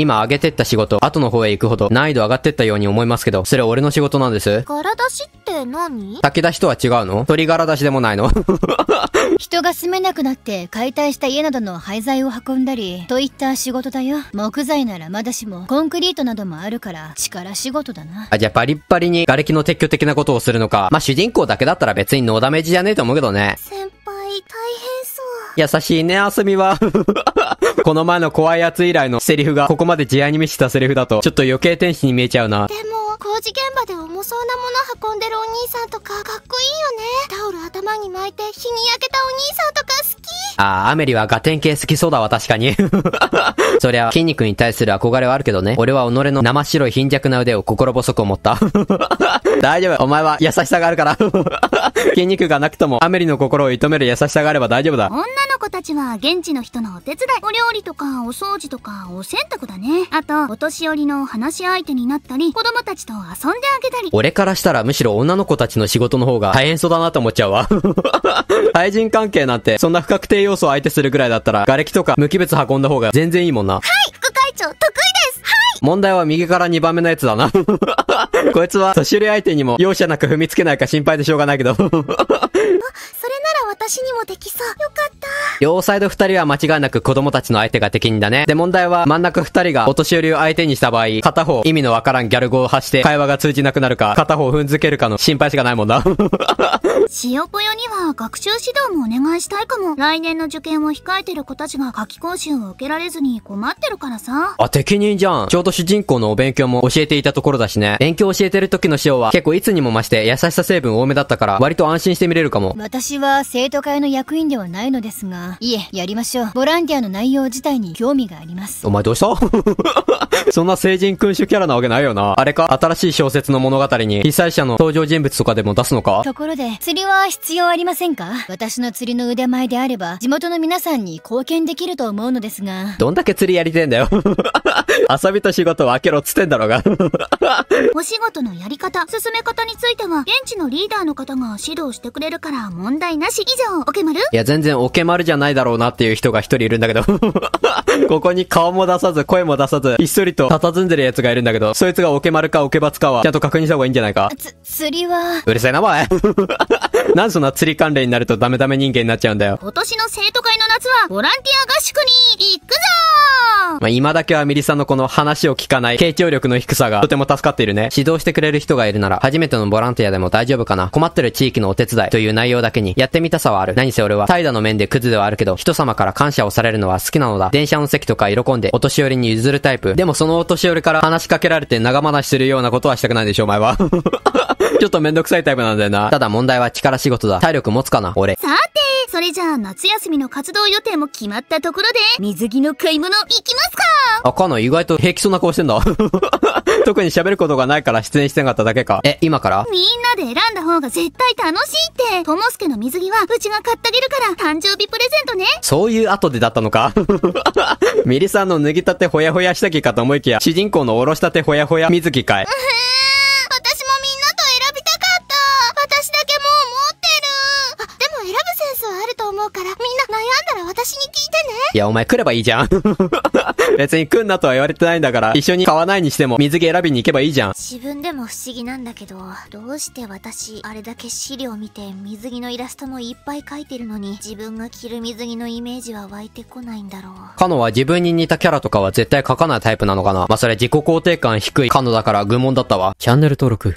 今上げてった仕事、後の方へ行くほど難易度上がってったように思いますけど、それ俺の仕事なんです。柄出しって何炊き出しとは違うの鳥柄出しでもないの 人が住めなくなって解体した家などの廃材を運んだり、といった仕事だよ。木材ならまだしも、コンクリートなどもあるから、力仕事だな。あ、じゃあバリッバリに瓦礫の撤去的なことをするのか。まあ、主人公だけだったら別にノーダメージじゃねえと思うけどね。先輩、大変優しいね、あすみは。この前の怖いやつ以来のセリフがここまで慈愛に満ちたセリフだと、ちょっと余計天使に見えちゃうな。でも、工事現場で重そうなもの運んでるお兄さんとかかっこいいよね。タオル頭に巻いて日に焼けたお兄さんとか好き。ああ、アメリはガテン系好きそうだわ、確かに。そりゃ、筋肉に対する憧れはあるけどね。俺は己の生白い貧弱な腕を心細く思った。大丈夫。お前は優しさがあるから。筋肉がなくとも、アメリの心を射止める優しさがあれば大丈夫だ。女子たちは現地の人のお手伝い。お料理とかお掃除とかお洗濯だね。あと、お年寄りの話し相手になったり、子供たちと遊んであげたり。俺からしたらむしろ女の子たちの仕事の方が大変そうだなと思っちゃうわ。対 人関係なんて、そんな不確定要素を相手するぐらいだったら、瓦礫とか無機物運んだ方が全然いいもんな。はい副会長、得意ですはい問題は右から2番目のやつだな。こいつは年寄り相手にも容赦なく踏みつけないか心配でしょうがないけど。それなら私にもできそう。よかった。両サイド二人は間違いなく子供たちの相手が敵にだね。で、問題は真ん中二人がお年寄りを相手にした場合、片方意味のわからんギャル語を発して会話が通じなくなるか、片方踏んづけるかの心配しかないもんな。塩ぽよには学習指導もお願いしたいかも。来年の受験を控えてる子たちが夏期講習を受けられずに困ってるからさ。あ、適任じゃん。ちょうど主人公のお勉強も教えていたところだしね。勉強教えてる時の師匠は結構いつにも増して優しさ成分多めだったから割と安心して見れるかも。私は生徒会の役員ではないのですが、いえ、やりましょう。ボランティアの内容自体に興味があります。お前どうした そんな成人君主キャラなわけないよな。あれか新しい小説の物語に被災者の登場人物とかでも出すのかところで、釣りは必要ありませんか私の釣りの腕前であれば、地元の皆さんに貢献できると思うのですが。どんだけ釣りやりてんだよ。遊びと仕事を開けろっつってんだろうが。お仕事のやり方、進め方については、現地のリーダーの方が指導してくれるから問題なし。以上、オケマルいや、全然オケマルじゃないだろうなっていう人が一人いるんだけど。ここに顔も出さず、声も出さず、ひっそりと佇んでる奴がいるんだけど、そいつがオケ丸かオケバツかは、ちゃんと確認した方がいいんじゃないか。つ、釣りは。うるせえな、お前。なんそんな釣り関連になるとダメダメ人間になっちゃうんだよ。今年の生徒会の夏は、ボランティア合宿に行くぞまあ、今だけはミリさんのこの話を聞かない、傾聴力の低さがとても助かっているね。指導してくれる人がいるなら、初めてのボランティアでも大丈夫かな。困ってる地域のお手伝いという内容だけに、やってみたさはある。何せ俺は、怠惰の面でクズではあるけど、人様から感謝をされるのは好きなのだ。電車の席とか喜んでお年寄りに譲るタイプ。でもそのお年寄りから話しかけられて長話するようなことはしたくないでしょ、お前は。ちょっとめんどくさいタイプなんだよな。ただ問題は力仕事だ。体力持つかな、俺。さて、それじゃあ夏休みの活動予定も決まったところで、水着の買い物行きますかあかの意外と平気そうな顔してんだ。特に喋ることがないから出演してなかっただけか。え、今からみんなでラ方が絶対楽しいってともすけの水着はうちが買ってあげるから誕生日プレゼントねそういう後でだったのか ミリさんの脱ぎたてほやほやした着かと思いきや主人公のおろしたてほやほや水着かいいや、お前来ればいいじゃん。別に来んなとは言われてないんだから、一緒に買わないにしても、水着選びに行けばいいじゃん。自分でも不思議なんだけど、どうして私、あれだけ資料見て、水着のイラストもいっぱい描いてるのに、自分が着る水着のイメージは湧いてこないんだろう。カノは自分に似たキャラとかは絶対描かないタイプなのかな。まあ、それ自己肯定感低いカノだから愚問だったわ。チャンネル登録。